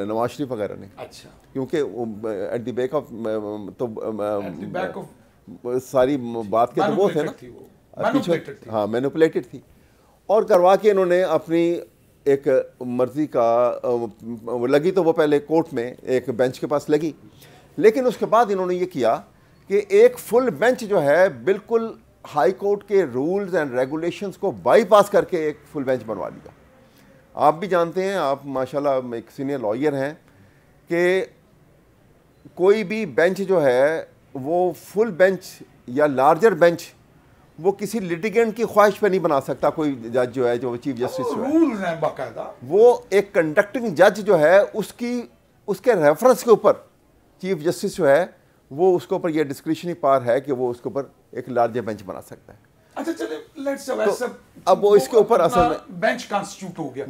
नवाज शरीफ वगैरह ने अच्छा क्योंकि एट द बैक ऑफ तो बैक ऑफ सारी बात के तो वो थे ना हाँ मैनुपलेटेड थी और करवा के इन्होंने अपनी एक मर्जी का लगी तो वो पहले कोर्ट में एक बेंच के पास लगी लेकिन उसके बाद इन्होंने ये किया कि एक फुल बेंच जो है बिल्कुल हाई कोर्ट के रूल्स एंड रेगुलेशंस को बाईपास करके एक फुल बेंच बनवा लिया आप भी जानते हैं आप माशाल्लाह एक सीनियर लॉयर हैं कि कोई भी बेंच जो है वो फुल बेंच या लार्जर बेंच वो किसी लिटिगेंट की ख्वाहिश पे नहीं बना सकता कोई जज जो है जो चीफ जस्टिस जो है बाकायदा वो एक कंडक्टिंग जज जो है उसकी उसके रेफरेंस के ऊपर चीफ जस्टिस जो है वो उसके ऊपर यह ही पार है कि वो उसके ऊपर एक लार्जर बेंच बना सकता है अच्छा चले अब, तो अब वो इसके ऊपर बेंच हो गया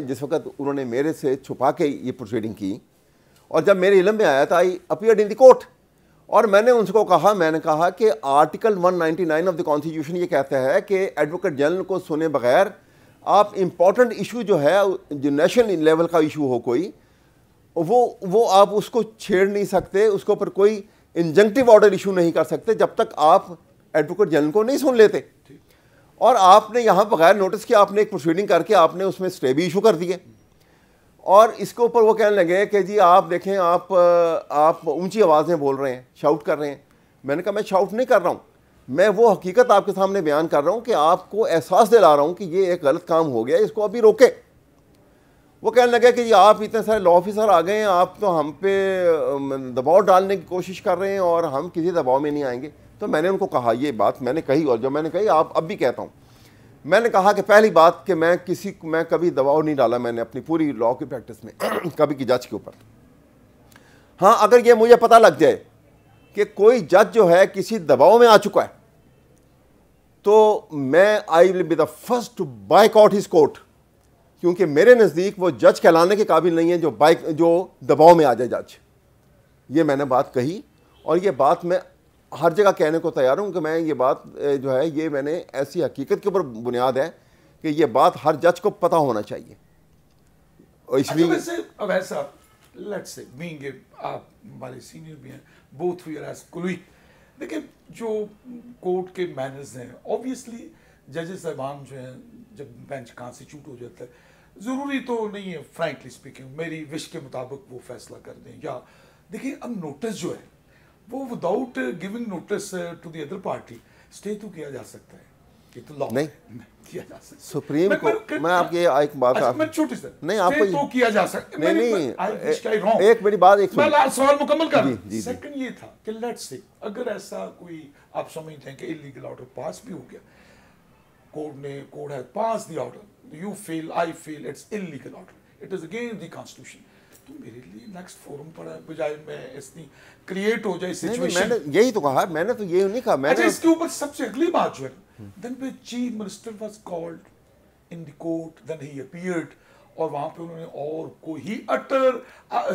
जिस वक्त उन्होंने मेरे से छुपा के ये प्रोसीडिंग की और जब मेरे इलम में आया था आई अपियर इन दर्ट कोर्ट और मैंने उनको कहा मैंने कहा कि आर्टिकल 199 ऑफ द कॉन्स्टिट्यूशन ये कहता है कि एडवोकेट जनरल को सुने बगैर आप इम्पॉर्टेंट इशू जो है जो नेशनल लेवल का इशू हो कोई वो वो आप उसको छेड़ नहीं सकते उसके ऊपर कोई इंजंक्टिव ऑर्डर इशू नहीं कर सकते जब तक आप एडवोकेट जनरल को नहीं सुन लेते और आपने यहाँ बगैर नोटिस किया आपने एक प्रोसीडिंग करके आपने उसमें स्टे भी इशू कर दिए और इसके ऊपर वो कहने लगे कि जी आप देखें आप आप ऊंची आवाज़ में बोल रहे हैं शाउट कर रहे हैं मैंने कहा मैं शाउट नहीं कर रहा हूँ मैं वो हकीकत आपके सामने बयान कर रहा हूँ कि आपको एहसास दिला रहा हूँ कि ये एक गलत काम हो गया इसको अभी रोके वो कहने लगे कि आप इतने सारे लॉ ऑफिसर आ गए हैं आप तो हम पे दबाव डालने की कोशिश कर रहे हैं और हम किसी दबाव में नहीं आएंगे तो मैंने उनको कहा ये बात मैंने कही और जो मैंने कही आप अब भी कहता हूँ मैंने कहा कि पहली बात कि मैं किसी मैं कभी दबाव नहीं डाला मैंने अपनी पूरी लॉ की प्रैक्टिस में कभी की जज के ऊपर हाँ अगर ये मुझे पता लग जाए कि कोई जज जो है किसी दबाव में आ चुका है तो मैं I will be the first to boycott his court क्योंकि मेरे नज़दीक वो जज कहलाने के काबिल नहीं है जो बाइक जो दबाव में आ जाए जज ये मैंने बात कही और ये बात मैं हर जगह कहने को तैयार हूँ कि मैं ये बात जो है ये मैंने ऐसी हकीकत के ऊपर बुनियाद है कि ये बात हर जज को पता होना चाहिए और अच्छा, इसलिए अच्छा, आप हमारे सीनियर भी हैं बोथ देखिए जो कोर्ट के मैनर्स हैं ऑब्वियसली जजेस साहबान जो हैं जब बेंच कॉन्स्टिट्यूट हो जाता है ज़रूरी तो नहीं है फ्रैंकली स्पीकिंग मेरी विश के मुताबिक वो फैसला कर दें या देखिए अब नोटिस जो है वो without giving notice to the other party stay तो किया जा सकता है नहीं सुप्रीम मैं, को मैं आपकी अच्छा, एक बात छोटी से नहीं आपको तो किया जा सकता नहीं नहीं एक मेरी बात एक मैं सवाल मुकम्मल कर सेकंड ये था कि लेट्स से अगर ऐसा कोई आप समझते हैं कि इलीगल ऑर्डर पास भी हो गया कोर्ट ने कोर्ट है pass the order you fail I fail it's illegal order it is against the constitution तो मेरे लिए नेक्स्ट फोरम पर बजाय मैं इतनी क्रिएट हो जाए सिचुएशन मैंने यही तो कहा मैंने तो यही नहीं कहा अच्छा, मैंने इसके ऊपर सबसे अगली बात जो है Hmm. Then the chief minister was called in the court. Then he appeared और वहाँ पे उन्होंने और को he utter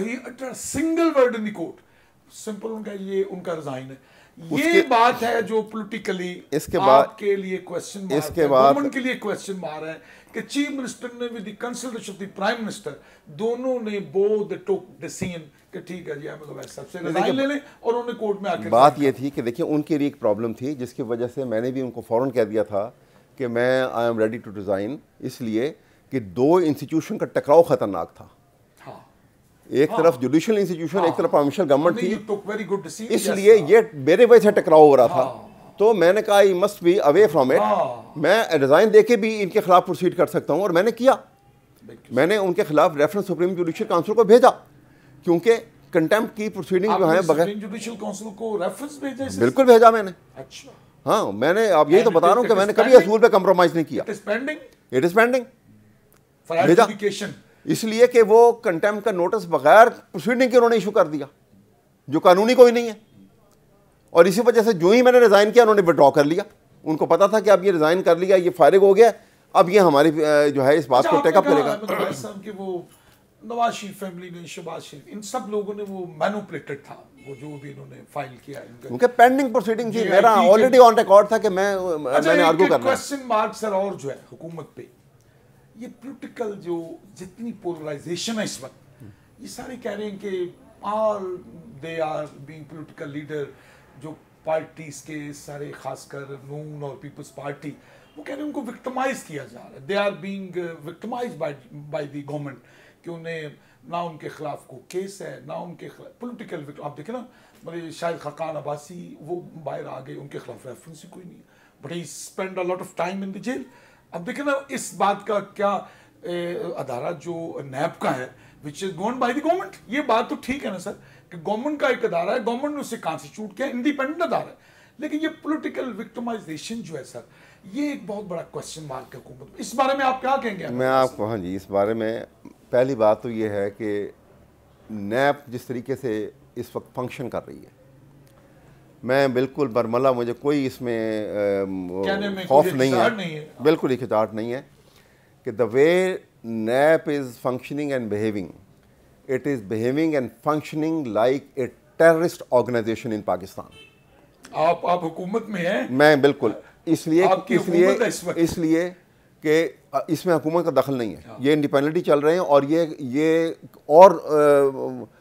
he utter single word in the court simple उनका ये उनका रिजाइन है ये बात है जो पोलिटिकली इसके बाद के लिए क्वेश्चन इसके बाद के लिए क्वेश्चन मार है कि चीफ मिनिस्टर ने भी कंसल्टेशन ऑफ प्राइम मिनिस्टर दोनों ने बोथ टोक डिसीजन ठीक है जी अहमद मतलब और उन्हें कोर्ट में आकर बात ये थी कि देखिए उनके लिए एक प्रॉब्लम थी जिसकी वजह से मैंने भी उनको फ़ौर कह दिया था कि मैं I am ready to resign इसलिए कि दो इंस्टीट्यूशन का टकराव ख़तरनाक था एक हाँ। तरफ जुडिशियल इंस्टीट्यूशन एक हाँ। तरफ प्रोविंशियल गवर्नमेंट थी इसलिए हाँ। ये मेरे वजह से टकराव हो रहा था तो मैंने कहा I must be away from it मैं रिजाइन दे भी इनके खिलाफ प्रोसीड कर सकता हूँ और मैंने किया मैंने उनके खिलाफ रेफरेंस सुप्रीम जुडिशियल काउंसिल को भेजा क्योंकि कंटेम्प्ट की प्रोसीडिंग जो है बगैर जुडिशियल काउंसिल को रेफरेंस भेजा बिल्कुल भेजा मैंने अच्छा हाँ मैंने आप यही तो बता रहा हूँ कि मैंने कभी असूल पे कम्प्रोमाइज नहीं किया it is pending it is pending भेजा इसलिए कि वो कंटेम का नोटिस बगैर प्रोसीडिंग के उन्होंने इशू कर दिया जो कानूनी कोई नहीं है और इसी वजह से जो ही मैंने रिज़ाइन किया उन्होंने विड्रॉ कर लिया उनको पता था कि अब ये रिज़ाइन कर लिया ये फारिग हो गया अब ये हमारी जो है इस बात को टेकअप अच्छा, करेगा नवाज शरीफ फैमिली ने शहबाज शरीफ इन सब लोगों ने वो मैनुपलेटेड था वो जो भी इन्होंने फाइल किया क्योंकि पेंडिंग प्रोसीडिंग थी मेरा ऑलरेडी ऑन रिकॉर्ड था कि मैं अच्छा, मैंने आर्गू करना क्वेश्चन मार्क्स सर और जो है हुकूमत पे ये पोलिटिकल जो जितनी पोलराइजेशन है इस वक्त ये सारे कह रहे हैं कि all they are being political leader जो पार्टीज के सारे खासकर नून और पीपल्स पार्टी वो कह रहे हैं उनको विक्टमाइज किया जा रहा है they are being victimize by the government कि उन्हें ना उनके खिलाफ को केस है ना उनके खिलाफ पोलिटिकल आप देखें ना मेरे मतलब शायद खकान अब्बासी वो बाहर आ गए उनके खिलाफ रेफरेंस ही कोई नहीं है but he spend a lot of time in the jail अब देखिए ना इस बात का क्या अदारा जो नैप का है which is govern by the government ये बात तो ठीक है ना सर कि गवर्नमेंट का एक अदारा है गवर्नमेंट ने उसे कॉन्स्टिट्यूट किया इंडिपेंडेंट अदारा है लेकिन ये पोलिटिकल विक्टमाइजेशन जो है सर ये एक बहुत बड़ा क्वेश्चन मार्क है हुकूमत इस बारे में आप क्या कहेंगे मैं आपको हाँ जी इस बारे में पहली बात तो ये है कि नैप जिस तरीके से इस वक्त फंक्शन कर रही है मैं बिल्कुल बरमला मुझे कोई इसमें खौफ नहीं है बिल्कुल इखचाट नहीं है कि the way NAB is functioning and behaving it is behaving and functioning like a terrorist organisation in Pakistan आप आप हुकूमत में हैं मैं बिल्कुल इसलिए इसलिए इसलिए कि इसमें हुकूमत का दखल नहीं है ये इंडिपेंडेंटली चल रहे हैं और ये ये और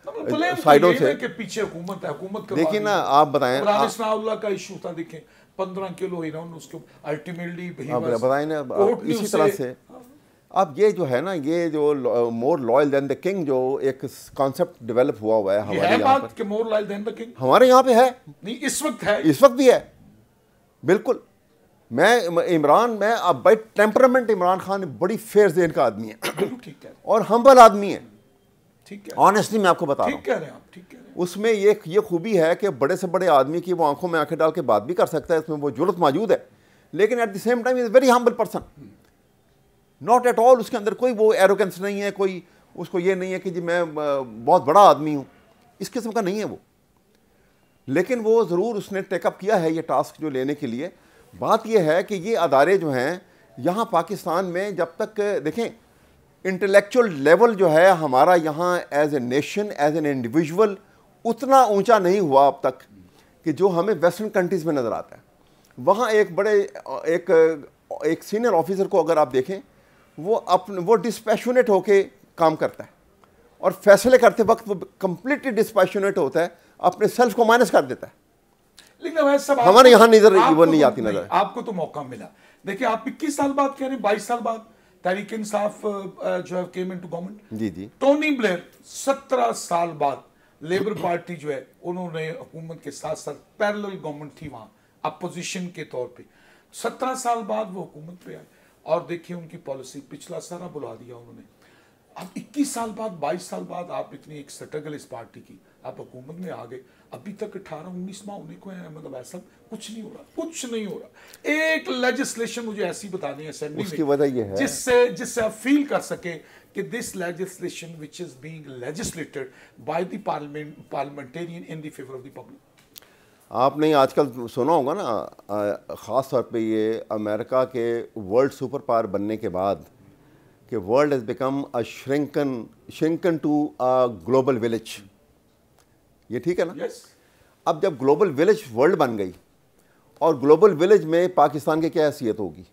तो साइडों से पीछे हुकूमत है हुकूमत देखिए ना आप बताएं का इशू था देखें पंद्रह किलो उसके अल्टीमेटली ना इसी तरह से हाँ। अब ये जो है ना ये जो more loyal than the king जो एक कॉन्सेप्ट डेवलप हुआ हुआ है हमारे यहाँ पर more loyal than the king हमारे यहाँ पे है नहीं इस वक्त है इस वक्त भी है बिल्कुल मैं इमरान मैं अब बाई टेम्परामेंट इमरान खान बड़ी फेयर जेन का आदमी है ठीक है और हम्बल आदमी है ठीक है ऑनेस्टली मैं आपको बता ठीक रहा हूँ उसमें ये ये खूबी है कि बड़े से बड़े आदमी की वो आंखों में आंखें डाल के बात भी कर सकता है इसमें वो जरूरत मौजूद है लेकिन at the same time is very humble person not at all उसके अंदर कोई वो एरोगेंस नहीं है कोई उसको ये नहीं है कि जी मैं बहुत बड़ा आदमी हूँ इस किस्म का नहीं है वो लेकिन वो ज़रूर उसने टेकअप किया है ये टास्क जो लेने के लिए बात यह है कि ये अदारे जो हैं यहाँ पाकिस्तान में जब तक देखें इंटेलेक्चुअल लेवल जो है हमारा यहाँ as a nation as an individual उतना ऊंचा नहीं हुआ अब तक कि जो हमें वेस्टर्न कंट्रीज़ में नज़र आता है वहाँ एक बड़े एक एक सीनियर ऑफिसर को अगर आप देखें वो अप वो डिस्पैशनेट होके काम करता है और फैसले करते वक्त वो कम्प्लीटली डिस्पैशनेट होता है अपने सेल्फ को माइनस कर देता है लेकिन सब हमारे यहाँ नजर इवन नहीं तो आती नजर आपको तो मौका मिला देखिए आप इक्कीस साल बाद कह रहे हैं बाईस साल बाद तहरीक इंसाफ जो है केम इनटू गवर्नमेंट जी जी टोनी ब्लेयर सत्रह साल बाद लेबर पार्टी जो है उन्होंने हुकूमत के साथ साथ पैरल गवर्नमेंट थी वहाँ अपोजिशन के तौर पे सत्रह साल बाद वो हुकूमत पे आए और देखिए उनकी पॉलिसी पिछला सारा बुला दिया उन्होंने अब इक्कीस साल बाद बाईस साल बाद आप इतनी एक स्ट्रगल इस पार्टी की आप हुकूमत में आ गए अभी तक अठारह उन्नीसवा होने को है मतलब ऐसा कुछ नहीं हो रहा कुछ नहीं हो रहा एक लेजिस्लेशन मुझे ऐसी बता दें असेंबली जिससे जिससे आप फील कर सके कि this legislation which is being legislated by the parliament parliamentarian in the favour of the public आपने आजकल सुना होगा ना ख़ास तौर पे ये अमेरिका के वर्ल्ड सुपर पावर बनने के बाद कि world has become a shrunken shrunken to a global village ये ठीक है ना yes. अब जब ग्लोबल विलेज वर्ल्ड बन गई और ग्लोबल विलेज में पाकिस्तान की क्या हैसियत होगी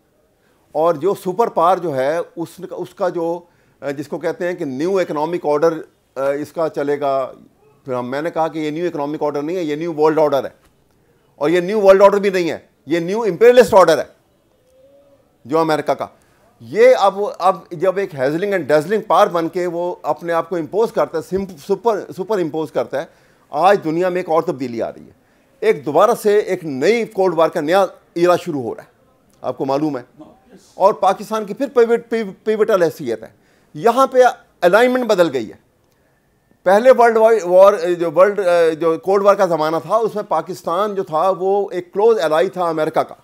और जो सुपर पावर जो है उस, उसका जो जिसको कहते हैं कि न्यू इकोनॉमिक ऑर्डर इसका चलेगा फिर हम मैंने कहा कि ये न्यू इकोनॉमिक ऑर्डर नहीं है ये न्यू वर्ल्ड ऑर्डर है और ये न्यू वर्ल्ड ऑर्डर भी नहीं है ये न्यू इम्पेरियलिस्ट ऑर्डर है जो अमेरिका का ये अब अब जब एक हैजलिंग एंड डेजलिंग पार बन के वो अपने आप को इम्पोज करता है सुपर सुपर इम्पोज करता है आज दुनिया में एक और तब्दीली आ रही है एक दोबारा से एक नई कोल्ड वार का नया इरा शुरू हो रहा है आपको मालूम है और पाकिस्तान की फिर पिवट पिवटल हैसियत है यहाँ पे अलाइनमेंट बदल गई है पहले वर्ल्ड वॉर जो वर्ल्ड जो कोल्ड वार का ज़माना था उसमें पाकिस्तान जो था वो एक क्लोज एलाई था अमेरिका का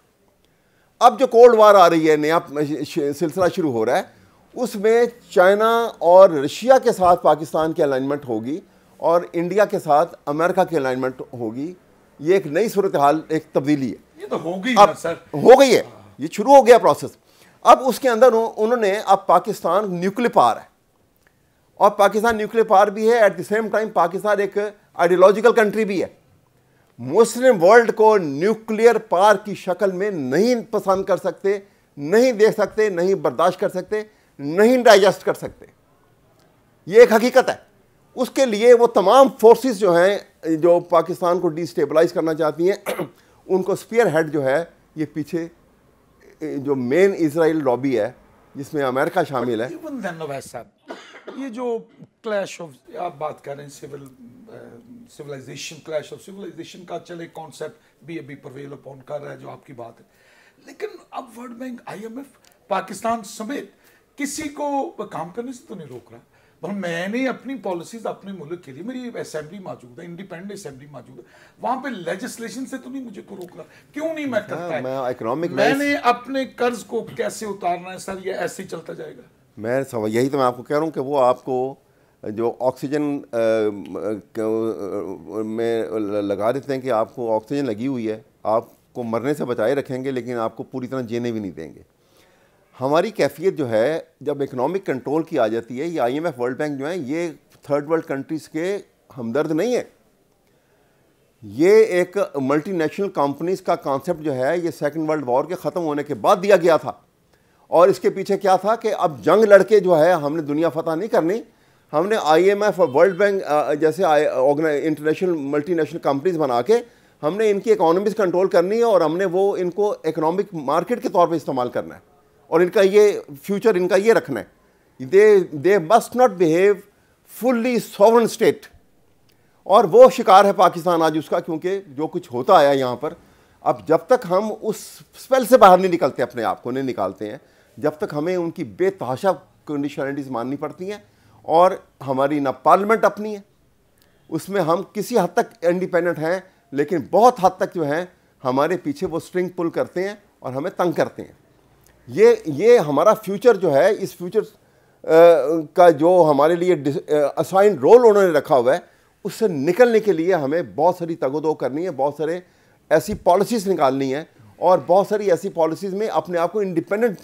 अब जो कोल्ड वार आ रही है नया सिलसिला शुरू हो रहा है उसमें चाइना और रशिया के साथ पाकिस्तान की अलाइनमेंट होगी और इंडिया के साथ अमेरिका की अलाइनमेंट होगी ये एक नई सूरत हाल एक तब्दीली है ये तो हो गई अब सर हो गई है ये शुरू हो गया प्रोसेस अब उसके अंदर उन्होंने अब पाकिस्तान न्यूक्लियर पार है और पाकिस्तान न्यूक्लियर पार भी है at the same time Pakistan एक आइडियोलॉजिकल कंट्री भी है मुस्लिम वर्ल्ड को न्यूक्लियर पार की शक्ल में नहीं पसंद कर सकते नहीं देख सकते नहीं बर्दाश्त कर सकते नहीं डाइजेस्ट कर सकते ये एक हकीकत है उसके लिए वो तमाम फोर्सेस जो हैं जो पाकिस्तान को डिस्टेबलाइज करना चाहती हैं उनको स्पीयर हेड जो है ये पीछे जो मेन इसराइल लॉबी है जिसमें अमेरिका शामिल है ये जो क्लैश ऑफ आप बात कर रहे हैं civil civilisation clash of civilisation का चले कॉन्सेप्ट भी अभी प्रवेल अपॉन कर रहा है जो आपकी बात है लेकिन अब वर्ल्ड बैंक आईएमएफ पाकिस्तान समेत किसी को काम करने से तो नहीं रोक रहा और मैंने अपनी पॉलिसीज अपने मुल्क के लिए मेरी असेंबली मौजूद है इंडिपेंडेंट असेंबली मौजूद है वहां पे लेजिस्लेशन से तो नहीं मुझे को रहा क्यों नहीं मैं हाँ, करता मैं इकोनॉमिक मैंने अपने कर्ज को कैसे उतारना है सर ये ऐसे ही चलता जाएगा मैं यही तो मैं आपको कह रहा हूँ कि वो आपको जो ऑक्सीजन में लगा देते हैं कि आपको ऑक्सीजन लगी हुई है आपको मरने से बचाए रखेंगे लेकिन आपको पूरी तरह जीने भी नहीं देंगे हमारी कैफियत जो है जब इकोनॉमिक कंट्रोल की आ जाती है ये आईएमएफ वर्ल्ड बैंक जो है ये थर्ड वर्ल्ड कंट्रीज़ के हमदर्द नहीं है ये एक मल्टीनेशनल कंपनीज का कॉन्सेप्ट जो है ये सेकंड वर्ल्ड वॉर के ख़त्म होने के बाद दिया गया था और इसके पीछे क्या था कि अब जंग लड़के जो है हमने दुनिया फतह नहीं करनी हमने एम एफ वर्ल्ड बैंक जैसे इंटरनेशनल मल्टीनेशनल कंपनीज बना के हमने इनकी इकोनॉमीज कंट्रोल करनी है और हमने वो इनको इकोनॉमिक मार्केट के तौर पे इस्तेमाल करना है और इनका ये फ्यूचर इनका ये रखना है they they must not behave fully sovereign state और वो शिकार है पाकिस्तान आज उसका क्योंकि जो कुछ होता आया यहाँ पर अब जब तक हम उस स्पेल से बाहर नहीं निकलते अपने आप को नहीं निकालते हैं जब तक हमें उनकी बेतहाशा कंडीशनलिटीज़ माननी पड़ती हैं और हमारी ना पार्लियामेंट अपनी है उसमें हम किसी हद तक इंडिपेंडेंट हैं लेकिन बहुत हद तक जो है हमारे पीछे वो स्ट्रिंग पुल करते हैं और हमें तंग करते हैं ये ये हमारा फ्यूचर जो है इस फ्यूचर का जो हमारे लिए असाइन रोल उन्होंने रखा हुआ है उससे निकलने के लिए हमें बहुत सारी तगोदो करनी है बहुत सारे ऐसी पॉलिसीज़ निकालनी है और बहुत सारी ऐसी पॉलिसीज़ में अपने आप को इंडिपेंडेंट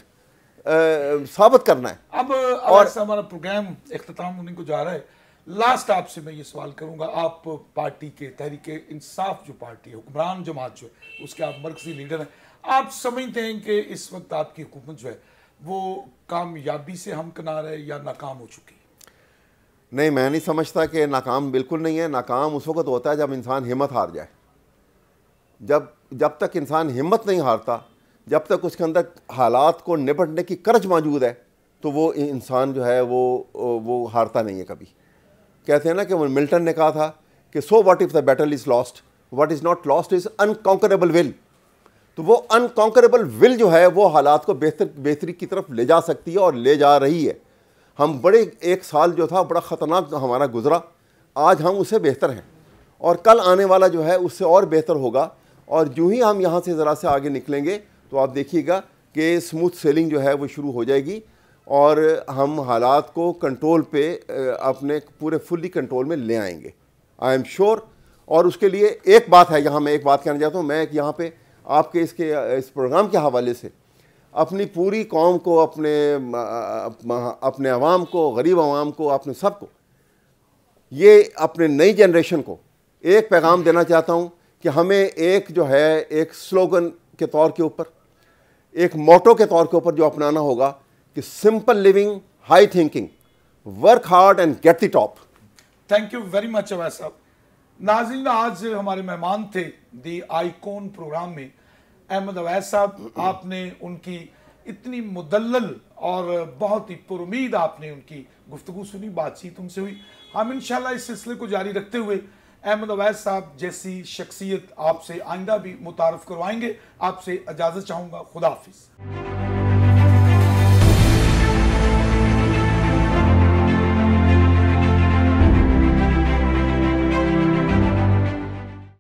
साबित करना है अब, अब और हमारा प्रोग्राम अख्ताम होने को जा रहा है लास्ट आपसे मैं ये सवाल करूंगा आप पार्टी के तहरीक इंसाफ जो पार्टी है हुक्मरान जमात जो है उसके आप मरकजी लीडर हैं आप समझते हैं कि इस वक्त आपकी हुकूमत जो है वो कामयाबी से हम कनार है या नाकाम हो चुकी है नहीं मैं नहीं समझता कि नाकाम बिल्कुल नहीं है नाकाम उस वक्त होता है जब इंसान हिम्मत हार जाए जब जब तक इंसान हिम्मत नहीं हारता जब तक उसके अंदर हालात को निपटने की कर्ज मौजूद है तो वो इंसान जो है वो वो हारता नहीं है कभी कहते हैं ना कि वो मिल्टन ने कहा था कि so what if the battle is lost what is not lost is unconquerable will तो वो अनकॉन्करेबल विल जो है वो हालात को बेहतर बेहतरी की तरफ ले जा सकती है और ले जा रही है हम बड़े एक साल जो था बड़ा ख़तरनाक हमारा गुजरा आज हम उससे बेहतर हैं और कल आने वाला जो है उससे और बेहतर होगा और जो ही हम यहाँ से ज़रा से आगे निकलेंगे तो आप देखिएगा कि स्मूथ सेलिंग जो है वो शुरू हो जाएगी और हम हालात को कंट्रोल पे अपने पूरे फुल्ली कंट्रोल में ले आएंगे आई एम श्योर और उसके लिए एक बात है यहाँ मैं एक बात कहना चाहता हूँ मैं यहाँ पर आपके इसके इस प्रोग्राम के हवाले से अपनी पूरी कौम को अपने अपने आवाम को गरीब आवाम को अपने सब को ये अपने नई जनरेशन को एक पैगाम देना चाहता हूँ कि हमें एक जो है एक स्लोगन के तौर के ऊपर एक मोटो के तौर के ऊपर जो अपनाना होगा कि simple living high thinking work hard and get the top thank you very much Awais sahab नाजिन आज हमारे मेहमान थे दी आईकॉन प्रोग्राम में अहमद अवैज साहब आपने उनकी इतनी मुदल और बहुत ही पुरुद आपने उनकी गुफ्तु सुनी बातचीत उनसे हुई हम इन इस सिलसिले को जारी रखते हुए अहमद अवैस साहब जैसी शख्सियत आपसे आइंदा भी मुतारफ़ करवाएंगे आपसे इजाज़त चाहूँगा खुदाफिज